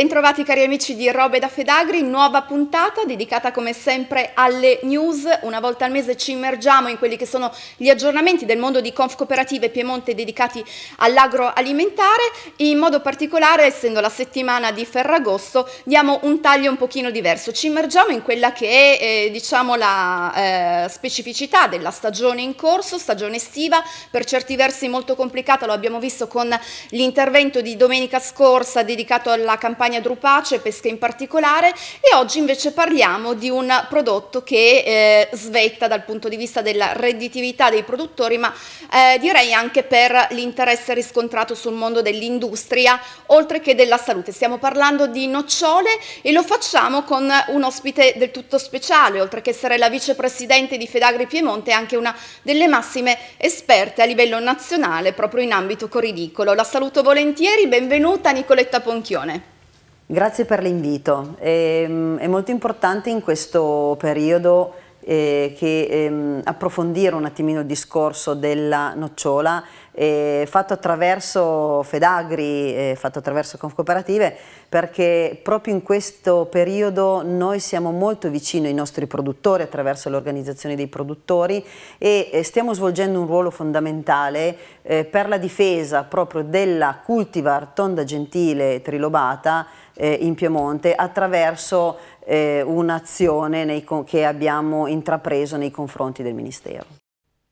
Bentrovati cari amici di Robe da Fedagri, nuova puntata dedicata come sempre alle news. Una volta al mese ci immergiamo in quelli che sono gli aggiornamenti del mondo di Conf Cooperative Piemonte dedicati all'agroalimentare. In modo particolare, essendo la settimana di Ferragosto, diamo un taglio un pochino diverso. Ci immergiamo in quella che è eh, diciamo, la eh, specificità della stagione in corso, stagione estiva, per certi versi molto complicata, lo abbiamo visto con l'intervento di domenica scorsa dedicato alla campagna campagna drupace, pesca in particolare e oggi invece parliamo di un prodotto che eh, svetta dal punto di vista della redditività dei produttori ma eh, direi anche per l'interesse riscontrato sul mondo dell'industria oltre che della salute. Stiamo parlando di nocciole e lo facciamo con un ospite del tutto speciale, oltre che essere la vicepresidente di Fedagri Piemonte è anche una delle massime esperte a livello nazionale proprio in ambito corridicolo. La saluto volentieri, benvenuta Nicoletta Ponchione. Grazie per l'invito. È, ehm, è, molto importante in questo periodo eh, che, eh, approfondire un attimino il discorso della nocciola eh, fatto attraverso Fedagri, eh, fatto attraverso Confcooperative, perché proprio in questo periodo noi siamo molto vicini ai nostri produttori attraverso le organizzazioni dei produttori e eh, stiamo svolgendo un ruolo fondamentale eh, per la difesa proprio della cultivar tonda gentile trilobata eh, in Piemonte attraverso eh, un'azione che abbiamo intrapreso nei confronti del Ministero.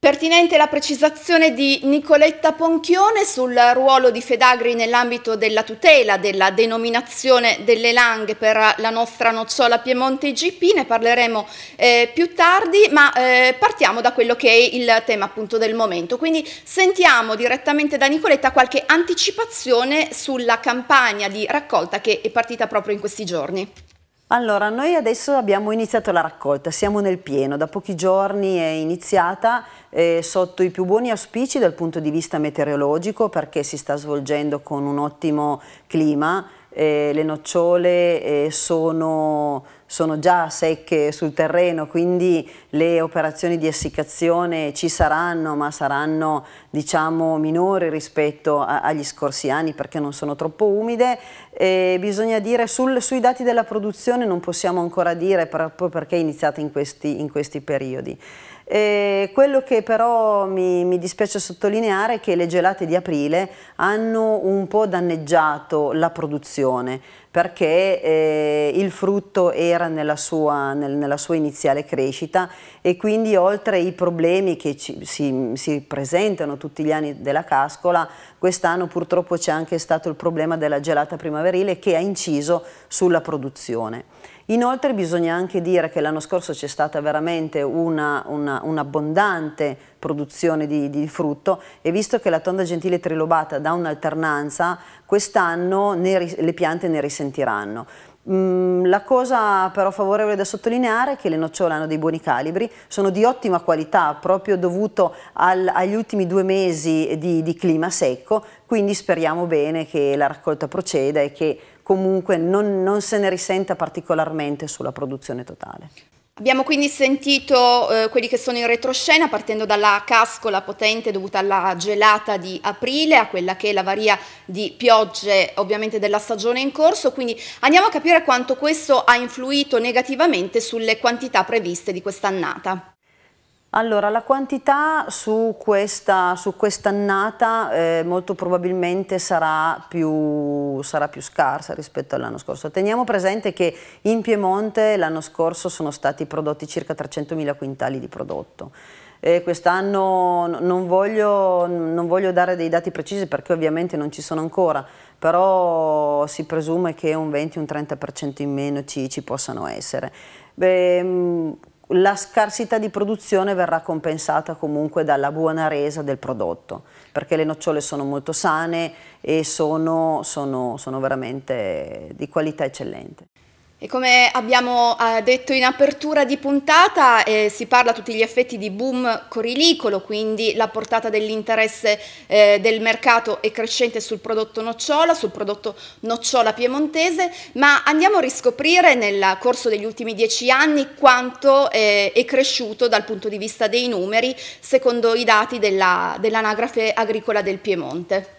Pertinente la precisazione di Nicoletta Ponchione sul ruolo di Fedagri nell'ambito della tutela della denominazione delle langhe per la nostra nocciola Piemonte IGP, ne parleremo eh, più tardi, ma eh, partiamo da quello che è il tema appunto del momento. Quindi sentiamo direttamente da Nicoletta qualche anticipazione sulla campagna di raccolta che è partita proprio in questi giorni. Allora, noi adesso abbiamo iniziato la raccolta, siamo nel pieno, da pochi giorni è iniziata eh, sotto i più buoni auspici dal punto di vista meteorologico perché si sta svolgendo con un ottimo clima, eh, le nocciole eh, sono, sono, già secche sul terreno, quindi le operazioni di essiccazione ci saranno, ma saranno diciamo, minori rispetto a, agli scorsi anni perché non sono troppo umide. Eh, bisogna dire sul, sui dati della produzione non possiamo ancora dire proprio perché è iniziata in questi, in questi periodi. Eh, quello che però mi, mi, dispiace sottolineare è che le gelate di aprile hanno un po' danneggiato la produzione perché eh, il frutto era nella sua, nel, nella sua, iniziale crescita e quindi oltre ai problemi che ci, si, si presentano tutti gli anni della cascola, quest'anno purtroppo c'è anche stato il problema della gelata primaverile che ha inciso sulla produzione. Inoltre bisogna anche dire che l'anno scorso c'è stata veramente un'abbondante produzione di, di frutto e visto che la tonda gentile trilobata dà un'alternanza, quest'anno le piante ne risentiranno. Mm, la cosa però favorevole da sottolineare è che le nocciole hanno dei buoni calibri, sono di ottima qualità proprio dovuto al, agli ultimi due mesi di, di clima secco, quindi speriamo bene che la raccolta proceda e che comunque non, non, se ne risenta particolarmente sulla produzione totale. Abbiamo quindi sentito eh, quelli che sono in retroscena partendo dalla cascola potente dovuta alla gelata di aprile a quella che è la varia di piogge ovviamente della stagione in corso, quindi andiamo a capire quanto questo ha influito negativamente sulle quantità previste di quest'annata. Allora, la quantità su questa su quest'annata eh, molto probabilmente sarà più, sarà più scarsa rispetto all'anno scorso. Teniamo presente che in Piemonte l'anno scorso sono stati prodotti circa 300.000 quintali di prodotto. Quest'anno non voglio, non voglio dare dei dati precisi perché ovviamente non ci sono ancora, però si presume che un 20-30% in meno ci, ci possano essere. Beh, la scarsità di produzione verrà compensata comunque dalla buona resa del prodotto, perché le nocciole sono molto sane e sono, sono, sono veramente di qualità eccellente. E come abbiamo eh, detto in apertura di puntata, eh, si parla a tutti gli effetti di boom corilicolo, quindi la portata dell'interesse eh, del mercato è crescente sul prodotto nocciola, sul prodotto nocciola piemontese, ma andiamo a riscoprire nel corso degli ultimi dieci anni quanto eh, è cresciuto dal punto di vista dei numeri, secondo i dati dell'anagrafe agricola del Piemonte.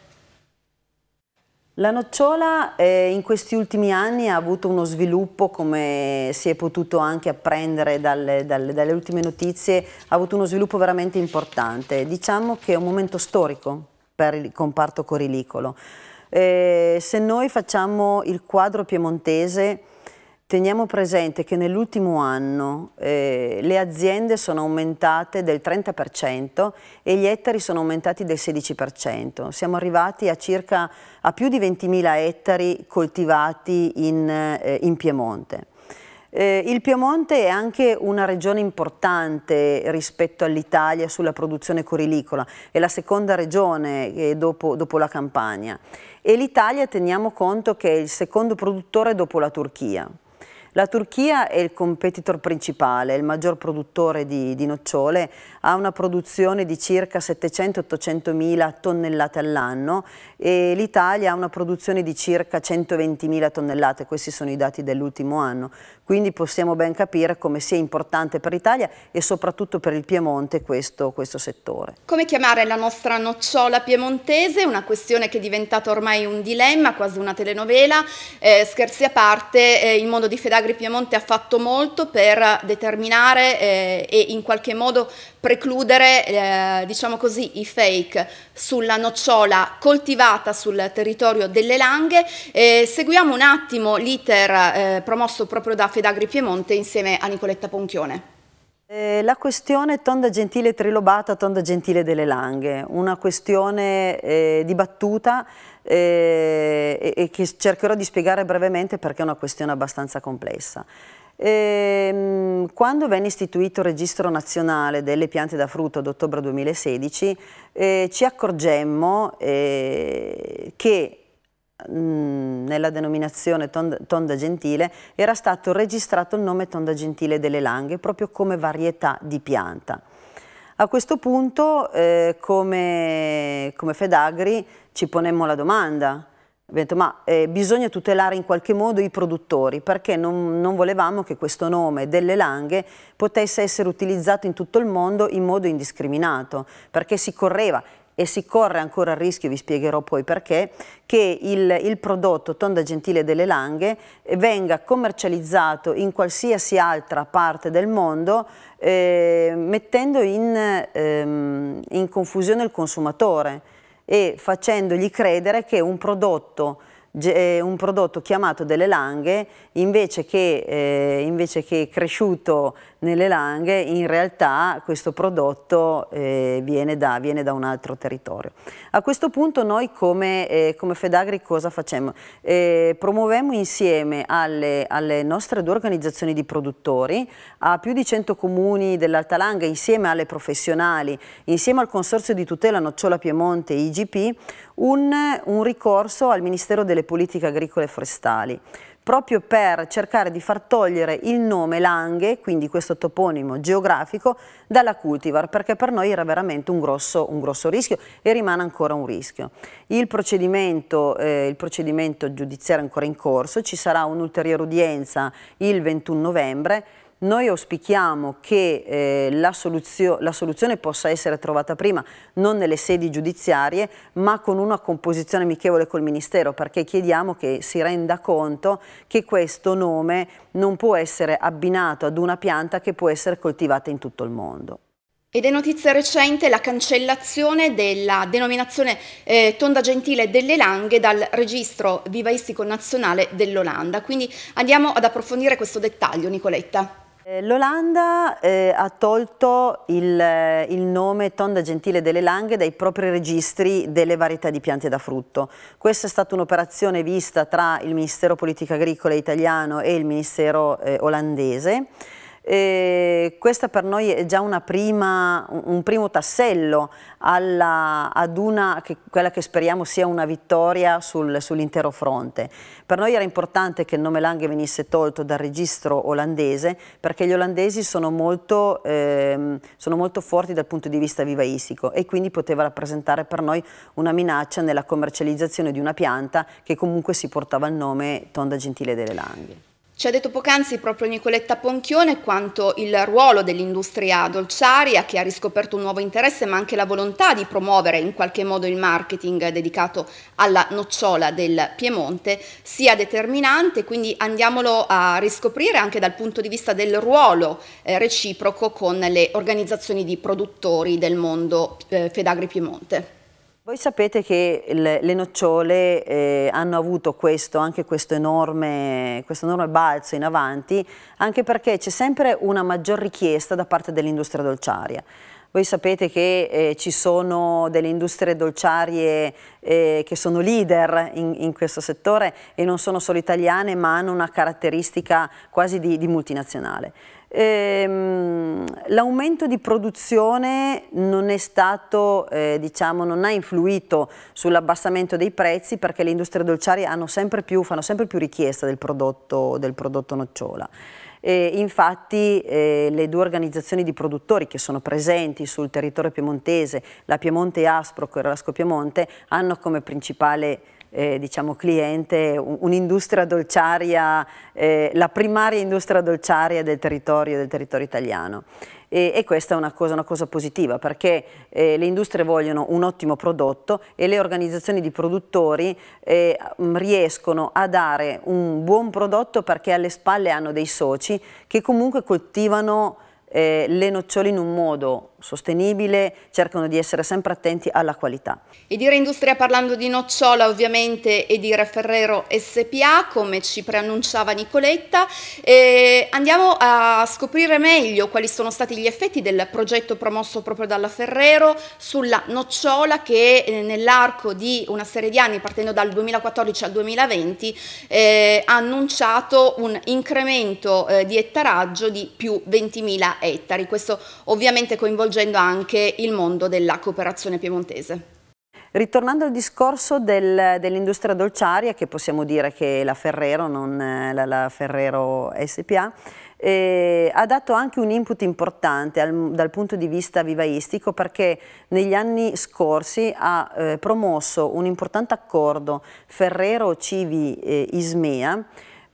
La nocciola eh, in questi ultimi anni ha avuto uno sviluppo, come si è potuto anche apprendere dalle, dalle, dalle, ultime notizie, ha avuto uno sviluppo veramente importante. Diciamo che è un momento storico per il comparto corilicolo. Eh, se noi facciamo il quadro piemontese, Teniamo presente che nell'ultimo anno eh, le aziende sono aumentate del 30% e gli ettari sono aumentati del 16%. Siamo arrivati a circa a più di 20.000 ettari coltivati in, eh, in Piemonte. Eh, il Piemonte è anche una regione importante rispetto all'Italia sulla produzione corilicola, è la seconda regione eh, dopo, dopo la Campania e l'Italia teniamo conto che è il secondo produttore dopo la Turchia. La Turchia è il competitor principale, il maggior produttore di, di nocciole, ha una produzione di circa 700-800 mila tonnellate all'anno e l'Italia ha una produzione di circa 120 mila tonnellate, questi sono i dati dell'ultimo anno, quindi possiamo ben capire come sia importante per l'Italia e soprattutto per il Piemonte questo, questo settore. Come chiamare la nostra nocciola piemontese? Una questione che è diventata ormai un dilemma, quasi una telenovela, eh, scherzi a parte, eh, il mondo di Fedagri Piemonte ha fatto molto per determinare eh, e in qualche modo precludere eh, diciamo così, i fake sulla nocciola coltivata sul territorio delle Langhe. Eh, seguiamo un attimo l'iter eh, promosso proprio da Fedagri Piemonte insieme a Nicoletta Ponchione. Eh, la questione Tonda Gentile Trilobata, Tonda Gentile delle Langhe, una questione eh, dibattuta eh, e che cercherò di spiegare brevemente perché è una questione abbastanza complessa. E, ehm, quando venne istituito il registro nazionale delle piante da frutto ad ottobre 2016, eh, ci accorgemmo eh, che mh, mm, nella denominazione tonda, tonda, gentile era stato registrato il nome tonda gentile delle langhe proprio come varietà di pianta. A questo punto, eh, come, come Fedagri, ci ponemmo la domanda, Abbiamo detto ma eh, bisogna tutelare in qualche modo i produttori perché non, non, volevamo che questo nome delle langhe potesse essere utilizzato in tutto il mondo in modo indiscriminato perché si correva e si corre ancora il rischio, vi spiegherò poi perché, che il, il prodotto tonda gentile delle langhe venga commercializzato in qualsiasi altra parte del mondo eh, mettendo in, ehm, in confusione il consumatore e facendogli credere che un prodotto eh, un prodotto chiamato delle langhe, invece che, eh, invece che cresciuto nelle Langhe, in realtà questo prodotto eh, viene, da, viene, da, un altro territorio. A questo punto noi come, eh, come Fedagri cosa facciamo? Eh, promuovemo insieme alle, alle, nostre due organizzazioni di produttori, a più di 100 comuni dell'Alta Langhe, insieme alle professionali, insieme al Consorzio di tutela Nocciola Piemonte IGP, un, un ricorso al Ministero delle Politiche Agricole e Forestali proprio per cercare di far togliere il nome Lange, quindi questo toponimo geografico, dalla cultivar, perché per noi era veramente un grosso, un grosso rischio e rimane ancora un rischio. Il procedimento, eh, il procedimento giudiziario è ancora in corso, ci sarà un'ulteriore udienza il 21 novembre, noi auspichiamo che eh, la, soluzio la soluzione possa essere trovata prima, non nelle sedi giudiziarie, ma con una composizione amichevole col Ministero, perché chiediamo che si renda conto che questo nome non può essere abbinato ad una pianta che può essere coltivata in tutto il mondo. Ed è notizia recente la cancellazione della denominazione eh, Tonda Gentile delle Langhe dal registro vivaistico nazionale dell'Olanda. Quindi andiamo ad approfondire questo dettaglio, Nicoletta. Eh, L'Olanda eh, ha tolto il, eh, il, nome Tonda Gentile delle Langhe dai propri registri delle varietà di piante da frutto. Questa è stata un'operazione vista tra il Ministero Politica Agricola Italiano e il Ministero eh, olandese. Eh, questa per noi è già prima, un primo tassello alla, ad una, che, quella che speriamo sia una vittoria sul, sull'intero fronte. Per noi era importante che il nome Lange venisse tolto dal registro olandese perché gli olandesi sono molto, eh, sono molto forti dal punto di vista vivaistico e quindi poteva rappresentare per noi una minaccia nella commercializzazione di una pianta che comunque si portava il nome Tonda Gentile delle Langhe. Ci ha detto poc'anzi proprio Nicoletta Ponchione quanto il ruolo dell'industria dolciaria che ha riscoperto un nuovo interesse ma anche la volontà di promuovere in qualche modo il marketing dedicato alla nocciola del Piemonte sia determinante, quindi andiamolo a riscoprire anche dal punto di vista del ruolo eh, reciproco con le organizzazioni di produttori del mondo eh, Fedagri Piemonte. Voi sapete che le, nocciole eh, hanno avuto questo, anche questo enorme, questo enorme, balzo in avanti, anche perché c'è sempre una maggior richiesta da parte dell'industria dolciaria. Voi sapete che eh, ci sono delle industrie dolciarie eh, che sono leader in, in, questo settore e non sono solo italiane ma hanno una caratteristica quasi di, di multinazionale. Ehm, L'aumento di produzione non è stato, eh, diciamo, non ha influito sull'abbassamento dei prezzi perché le industrie dolciarie sempre più, fanno sempre più richiesta del prodotto, del prodotto nocciola. Eh, infatti eh, le due organizzazioni di produttori che sono presenti sul territorio piemontese, la Piemonte Aspro, e Rasco Piemonte, hanno come principale eh, diciamo, cliente un'industria dolciaria, eh, la primaria industria dolciaria del territorio, del territorio italiano e, e questa è una cosa, una cosa positiva perché eh, le industrie vogliono un ottimo prodotto e le organizzazioni di produttori eh, riescono a dare un buon prodotto perché alle spalle hanno dei soci che comunque coltivano eh, le nocciole in un modo sostenibile, cercano di essere sempre attenti alla qualità. E dire Industria parlando di nocciola ovviamente e di Ferrero SPA come ci preannunciava Nicoletta, eh, andiamo a scoprire meglio quali sono stati gli effetti del progetto promosso proprio dalla Ferrero sulla nocciola che eh, nell'arco di una serie di anni partendo dal 2014 al 2020 eh, ha annunciato un incremento eh, di ettaraggio di più 20.000 ettari, questo ovviamente coinvolgendo anche il mondo della cooperazione piemontese. Ritornando al discorso del, dell'industria dolciaria, che possiamo dire che la Ferrero, non la, la Ferrero SPA, eh, ha dato anche un input importante al, dal punto di vista vivaistico perché negli anni scorsi ha eh, promosso un importante accordo Ferrero-Civi-Ismea eh,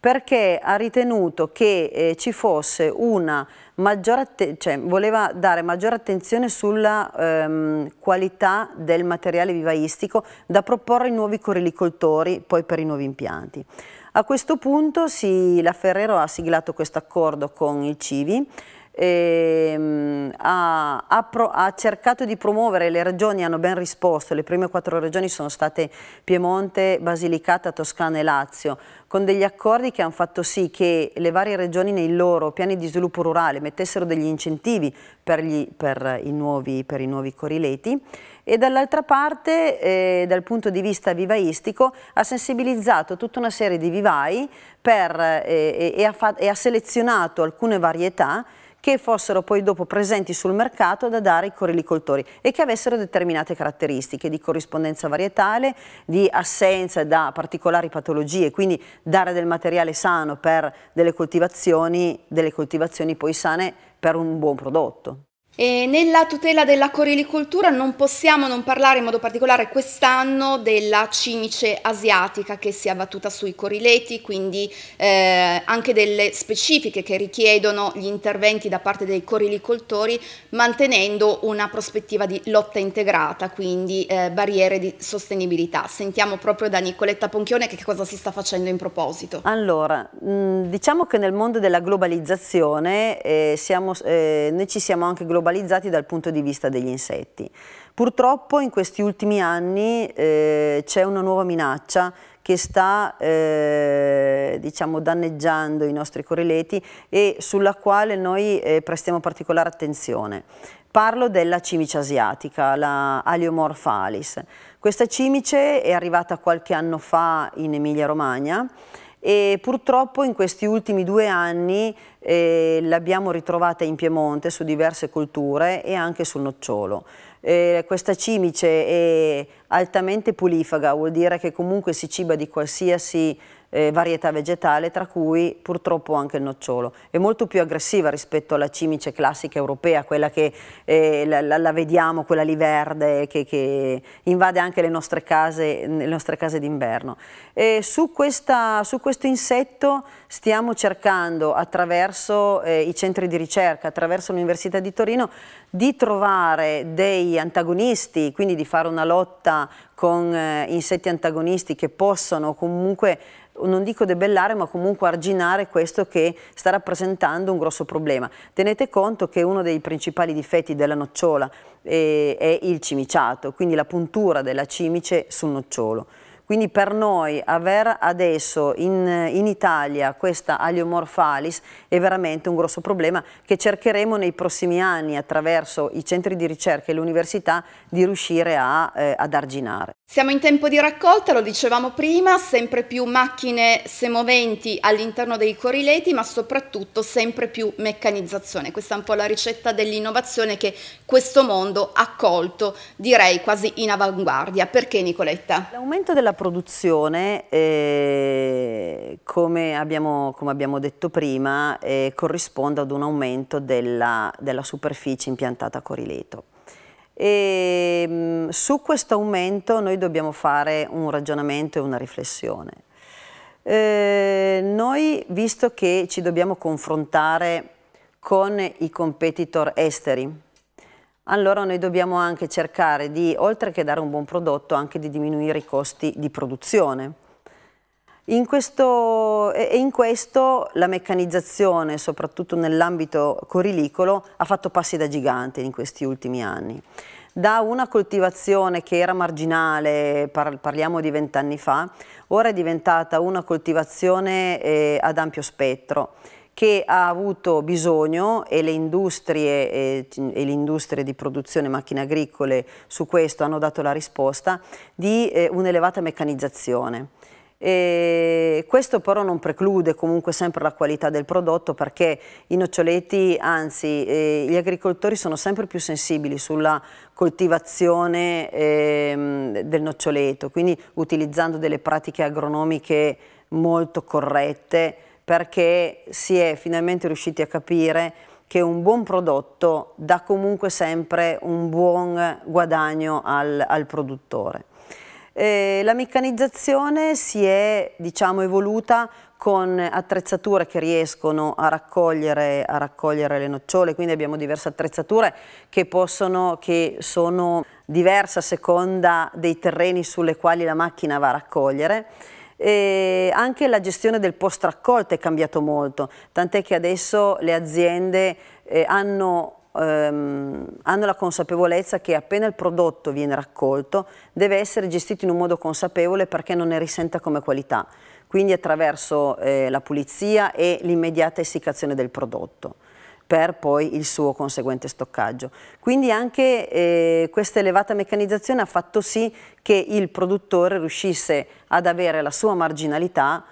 perché ha ritenuto che eh, ci fosse una maggiore attenzione, cioè voleva dare maggiore attenzione sulla ehm, qualità del materiale vivaistico da proporre ai nuovi corilicoltori poi per i nuovi impianti. A questo punto si, la Ferrero ha siglato questo accordo con il Civi ehm, ha, ha, pro, ha, cercato di promuovere, le regioni hanno ben risposto, le prime quattro regioni sono state Piemonte, Basilicata, Toscana e Lazio, con degli accordi che hanno fatto sì che le varie regioni nei loro piani di sviluppo rurale mettessero degli incentivi per, gli, per, i, nuovi, per i, nuovi, corileti e dall'altra parte, eh, dal punto di vista vivaistico, ha sensibilizzato tutta una serie di vivai per, eh, e, e, ha e ha selezionato alcune varietà che fossero poi dopo presenti sul mercato da dare ai corilicoltori e che avessero determinate caratteristiche di corrispondenza varietale, di assenza da particolari patologie, quindi dare del materiale sano per delle coltivazioni, delle coltivazioni poi sane per un buon prodotto. E nella tutela della corilicoltura non possiamo non parlare in modo particolare quest'anno della cimice asiatica che si è abbattuta sui corileti, quindi eh, anche delle specifiche che richiedono gli interventi da parte dei corilicoltori mantenendo una prospettiva di lotta integrata, quindi eh, barriere di sostenibilità. Sentiamo proprio da Nicoletta Ponchione che cosa si sta facendo in proposito. Allora, mh, diciamo che nel mondo della globalizzazione eh, siamo, eh, noi ci siamo anche globalizzati globalizzati dal punto di vista degli insetti. Purtroppo in questi ultimi anni eh, c'è una nuova minaccia che sta eh, diciamo, danneggiando i nostri correleti e sulla quale noi eh, prestiamo particolare attenzione. Parlo della cimice asiatica, la Aliomorphalis. Questa cimice è arrivata qualche anno fa in Emilia Romagna e purtroppo in questi ultimi due anni eh, l'abbiamo ritrovata in Piemonte su diverse colture e anche sul nocciolo. Eh, questa cimice è altamente pulifaga, vuol dire che comunque si ciba di qualsiasi eh, varietà vegetale, tra cui purtroppo anche il nocciolo. È molto più aggressiva rispetto alla cimice classica europea, quella che eh, la, la, vediamo, quella lì verde, che, che invade anche le nostre case, le nostre case d'inverno. Su, su, questo insetto stiamo cercando attraverso eh, i centri di ricerca, attraverso l'Università di Torino, di trovare dei antagonisti, quindi di fare una lotta con eh, insetti antagonisti che possono comunque non dico debellare, ma comunque arginare questo che sta rappresentando un grosso problema. Tenete conto che uno dei principali difetti della nocciola eh, è il cimiciato, quindi la puntura della cimice sul nocciolo. Quindi per noi aver adesso in, in Italia questa Aliomorphalis è veramente un grosso problema che cercheremo nei prossimi anni attraverso i centri di ricerca e l'università di riuscire a, eh, ad arginare. Siamo in tempo di raccolta, lo dicevamo prima, sempre più macchine semoventi all'interno dei corileti ma soprattutto sempre più meccanizzazione. Questa è un po' la ricetta dell'innovazione che questo mondo ha colto direi quasi in avanguardia. Perché Nicoletta? L'aumento della produzione, eh, come, abbiamo, come, abbiamo, detto prima, eh, corrisponde ad un aumento della, della superficie impiantata a corileto. E, ehm, mh, su questo aumento noi dobbiamo fare un ragionamento e una riflessione. Eh, noi, visto che ci dobbiamo confrontare con i competitor esteri, allora noi dobbiamo anche cercare di, oltre che dare un buon prodotto, anche di diminuire i costi di produzione. In questo, e in questo la meccanizzazione, soprattutto nell'ambito corilicolo, ha fatto passi da gigante in questi ultimi anni. Da una coltivazione che era marginale, parliamo di vent'anni fa, ora è diventata una coltivazione eh, ad ampio spettro che ha avuto bisogno e le industrie e, e l'industria di produzione macchine agricole su questo hanno dato la risposta di eh, un'elevata meccanizzazione. E questo però non preclude comunque sempre la qualità del prodotto perché i noccioleti, anzi eh, gli agricoltori sono sempre più sensibili sulla coltivazione eh, del noccioleto, quindi utilizzando delle pratiche agronomiche molto corrette perché si è finalmente riusciti a capire che un buon prodotto dà comunque sempre un buon guadagno al, al produttore. Eh, la meccanizzazione si è diciamo, evoluta con attrezzature che riescono a raccogliere, a raccogliere, le nocciole, quindi abbiamo diverse attrezzature che, possono, che sono diverse a seconda dei terreni sulle quali la macchina va a raccogliere. E anche la gestione del post raccolta è cambiato molto, tant'è che adesso le aziende eh, hanno, ehm, hanno, la consapevolezza che appena il prodotto viene raccolto deve essere gestito in un modo consapevole perché non ne risenta come qualità, quindi attraverso eh, la pulizia e l'immediata essiccazione del prodotto per poi il suo conseguente stoccaggio. Quindi anche eh, questa elevata meccanizzazione ha fatto sì che il produttore riuscisse ad avere la sua marginalità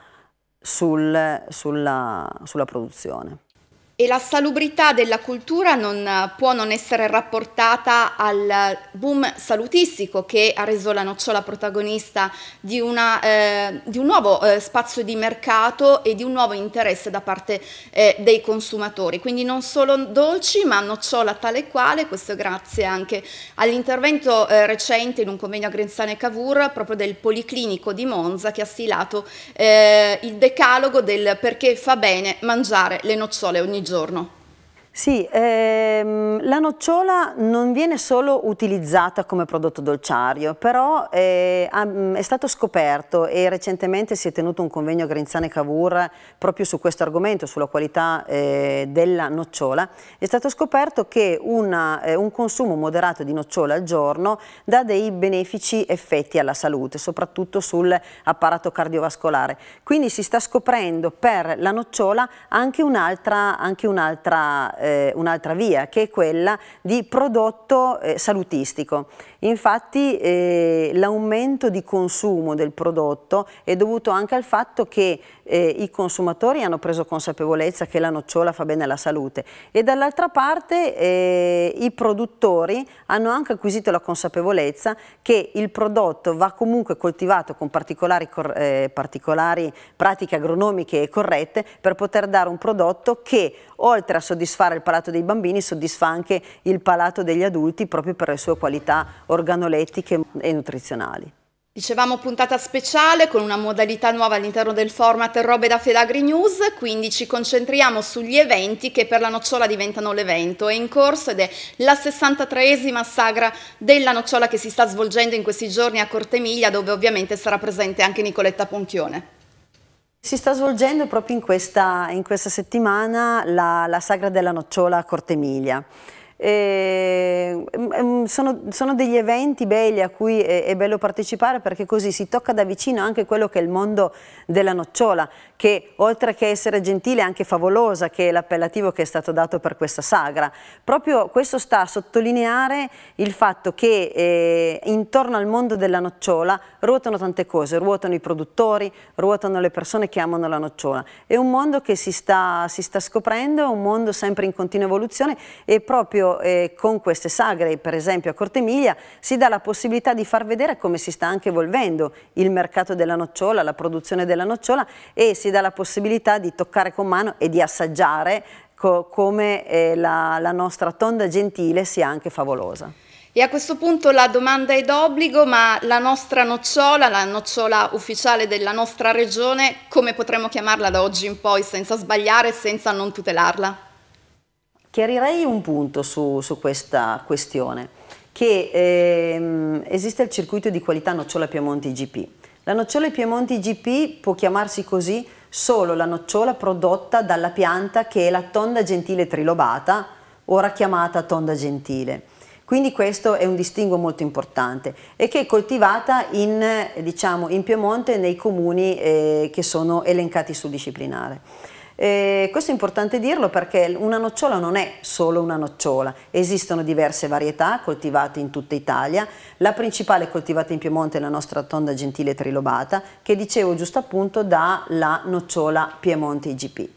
sul, sulla, sulla produzione e la salubrità della cultura non eh, può non essere rapportata al boom salutistico che ha reso la nocciola protagonista di, una, eh, di un nuovo eh, spazio di mercato e di un nuovo interesse da parte eh, dei consumatori. Quindi non solo dolci ma nocciola tale e quale, questo grazie anche all'intervento eh, recente in un convegno a Grenzane Cavour proprio del Policlinico di Monza che ha stilato eh, il decalogo del perché fa bene mangiare le nocciole ogni giorno. Mezzogiorno. Sì, ehm, la nocciola non viene solo utilizzata come prodotto dolciario, però eh, è stato scoperto e recentemente si è tenuto un convegno a Grinzane Cavour proprio su questo argomento, sulla qualità eh, della nocciola, è stato scoperto che una, eh, un consumo moderato di nocciola al giorno dà dei benefici effetti alla salute, soprattutto sul apparato cardiovascolare. Quindi si sta scoprendo per la nocciola anche un'altra... Anche un'altra eh, un'altra via, che è quella di prodotto eh, salutistico. Infatti eh, l'aumento di consumo del prodotto è dovuto anche al fatto che eh, i consumatori hanno preso consapevolezza che la nocciola fa bene alla salute e dall'altra parte eh, i produttori hanno anche acquisito la consapevolezza che il prodotto va comunque coltivato con particolari, eh, particolari pratiche agronomiche e corrette per poter dare un prodotto che oltre a soddisfare il palato dei bambini soddisfa anche il palato degli adulti proprio per le sue qualità organolettiche e nutrizionali. Dicevamo puntata speciale con una modalità nuova all'interno del format Robe da Felagri News, quindi ci concentriamo sugli eventi che per la nocciola diventano l'evento. È in corso ed è la 63esima sagra della nocciola che si sta svolgendo in questi giorni a Cortemiglia, dove ovviamente sarà presente anche Nicoletta Ponchione. Si sta svolgendo proprio in questa, in questa settimana la, la sagra della nocciola a Cortemiglia. Eh, sono, sono, degli eventi belli a cui è, è, bello partecipare perché così si tocca da vicino anche quello che è il mondo della nocciola, che oltre che essere gentile è anche favolosa, che è l'appellativo che è stato dato per questa sagra. Proprio questo sta a sottolineare il fatto che eh, intorno al mondo della nocciola ruotano tante cose, ruotano i produttori, ruotano le persone che amano la nocciola. È un mondo che si sta, si sta scoprendo, è un mondo sempre in continua evoluzione e proprio eh, con queste sagre, per esempio a Corte Emilia, si dà la possibilità di far vedere come si sta anche evolvendo il mercato della nocciola, la produzione della nocciola e si dà la possibilità di toccare con mano e di assaggiare co come eh, la, la nostra tonda gentile sia anche favolosa. E a questo punto la domanda è d'obbligo, ma la nostra nocciola, la nocciola ufficiale della nostra regione, come potremmo chiamarla da oggi in poi senza sbagliare e senza non tutelarla? Chiarirei un punto su, su questa questione, che ehm, esiste il circuito di qualità nocciola Piemonte IGP. La nocciola Piemonte IGP può chiamarsi così solo la nocciola prodotta dalla pianta che è la tonda gentile trilobata, ora chiamata tonda gentile. Quindi questo è un distinguo molto importante e che è coltivata in, diciamo, in Piemonte nei comuni eh, che sono elencati sul disciplinare. Eh, questo è importante dirlo perché una nocciola non è solo una nocciola, esistono diverse varietà coltivate in tutta Italia, la principale coltivata in Piemonte è la nostra tonda gentile trilobata che dicevo giusto appunto dalla nocciola Piemonte IGP.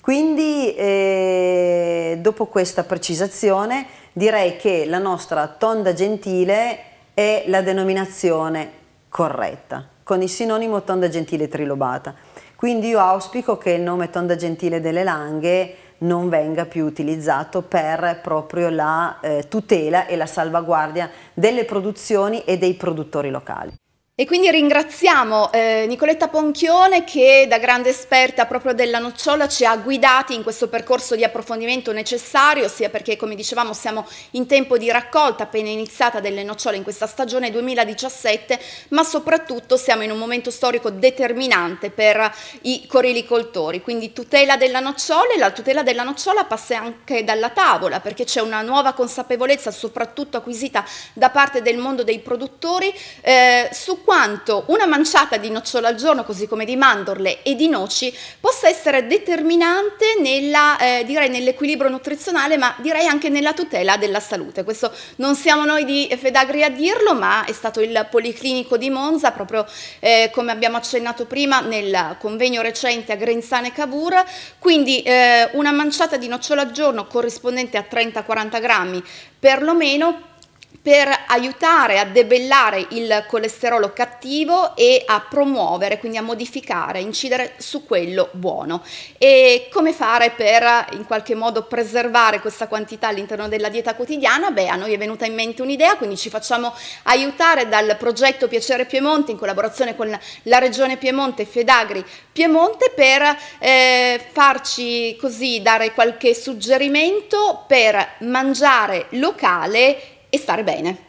Quindi eh, dopo questa precisazione direi che la nostra tonda gentile è la denominazione corretta con il sinonimo tonda gentile trilobata quindi io auspico che il nome Tonda Gentile delle Langhe non venga più utilizzato per proprio la eh, tutela e la salvaguardia delle produzioni e dei produttori locali. E quindi ringraziamo eh, Nicoletta Ponchione che da grande esperta proprio della nocciola ci ha guidati in questo percorso di approfondimento necessario, sia perché come dicevamo siamo in tempo di raccolta appena iniziata delle nocciole in questa stagione 2017, ma soprattutto siamo in un momento storico determinante per i corilicoltori, quindi tutela della nocciola e la tutela della nocciola passa anche dalla tavola perché c'è una nuova consapevolezza soprattutto acquisita da parte del mondo dei produttori eh, su quanto una manciata di nocciola al giorno, così come di mandorle e di noci, possa essere determinante eh, nell'equilibrio eh, nell nutrizionale, ma direi anche nella tutela della salute. Questo non siamo noi di Fedagri a dirlo, ma è stato il Policlinico di Monza, proprio eh, come abbiamo accennato prima nel convegno recente a Grenzane Cavour, quindi eh, una manciata di nocciola al giorno corrispondente a 30-40 grammi perlomeno per aiutare a debellare il colesterolo cattivo e a promuovere, quindi a modificare, incidere su quello buono. E come fare per in qualche modo preservare questa quantità all'interno della dieta quotidiana? Beh, a noi è venuta in mente un'idea, quindi ci facciamo aiutare dal progetto Piacere Piemonte in collaborazione con la Regione Piemonte Fedagri Piemonte per eh, farci così dare qualche suggerimento per mangiare locale e stare bene.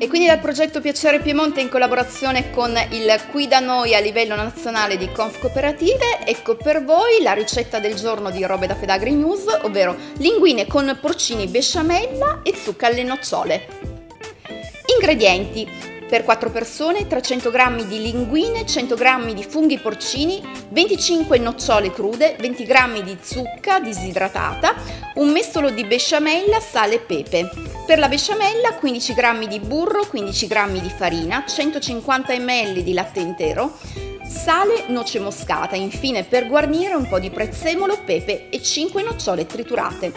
E quindi dal progetto Piacere Piemonte in collaborazione con il Qui da noi a livello nazionale di Conf Cooperative, ecco per voi la ricetta del giorno di Robe da Fedagri News, ovvero linguine con porcini besciamella e zucca alle nocciole. Ingredienti per 4 persone 300 g di linguine, 100 g di funghi porcini, 25 nocciole crude, 20 g di zucca disidratata, un mestolo di besciamella, sale e pepe. Per la besciamella 15 g di burro, 15 g di farina, 150 ml di latte intero, sale, noce moscata, infine per guarnire un po' di prezzemolo, pepe e 5 nocciole triturate.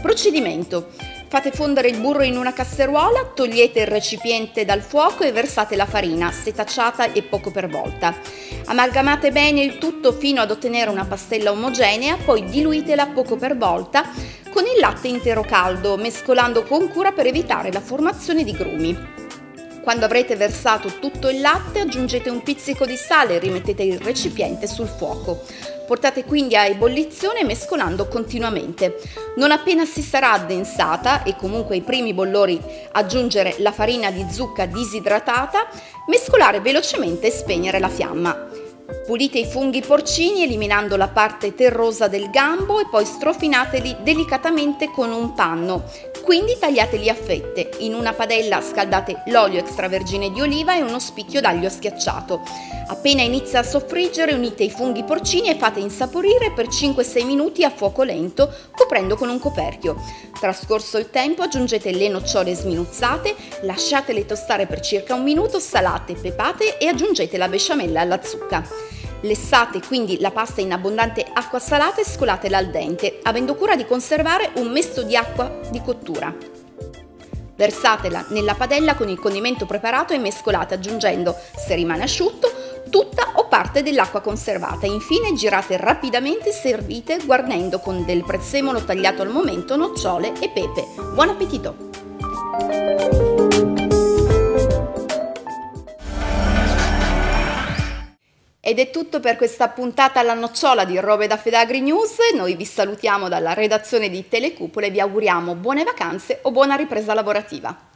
Procedimento Fate fondere il burro in una casseruola, togliete il recipiente dal fuoco e versate la farina, setacciata e poco per volta. Amalgamate bene il tutto fino ad ottenere una pastella omogenea, poi diluitela poco per volta con il latte intero caldo, mescolando con cura per evitare la formazione di grumi. Quando avrete versato tutto il latte aggiungete un pizzico di sale e rimettete il recipiente sul fuoco. Portate quindi a ebollizione mescolando continuamente. Non appena si sarà addensata e comunque i primi bollori aggiungere la farina di zucca disidratata, mescolare velocemente e spegnere la fiamma. Pulite i funghi porcini eliminando la parte terrosa del gambo e poi strofinateli delicatamente con un panno. Quindi tagliateli a fette. In una padella scaldate l'olio extravergine di oliva e uno spicchio d'aglio schiacciato. Appena inizia a soffriggere unite i funghi porcini e fate insaporire per 5-6 minuti a fuoco lento coprendo con un coperchio. Trascorso il tempo aggiungete le nocciole sminuzzate, lasciatele tostare per circa un minuto, salate, pepate e aggiungete la besciamella alla zucca. Lessate quindi la pasta in abbondante acqua salata e scolatela al dente, avendo cura di conservare un mesto di acqua di cottura. Versatela nella padella con il condimento preparato e mescolate aggiungendo, se rimane asciutto, tutta o parte dell'acqua conservata. Infine girate rapidamente e servite guarnendo con del prezzemolo tagliato al momento, nocciole e pepe. Buon appetito! Ed è tutto per questa puntata alla nocciola di Robe da Fedagri News. Noi vi salutiamo dalla redazione di Telecupole e vi auguriamo buone vacanze o buona ripresa lavorativa.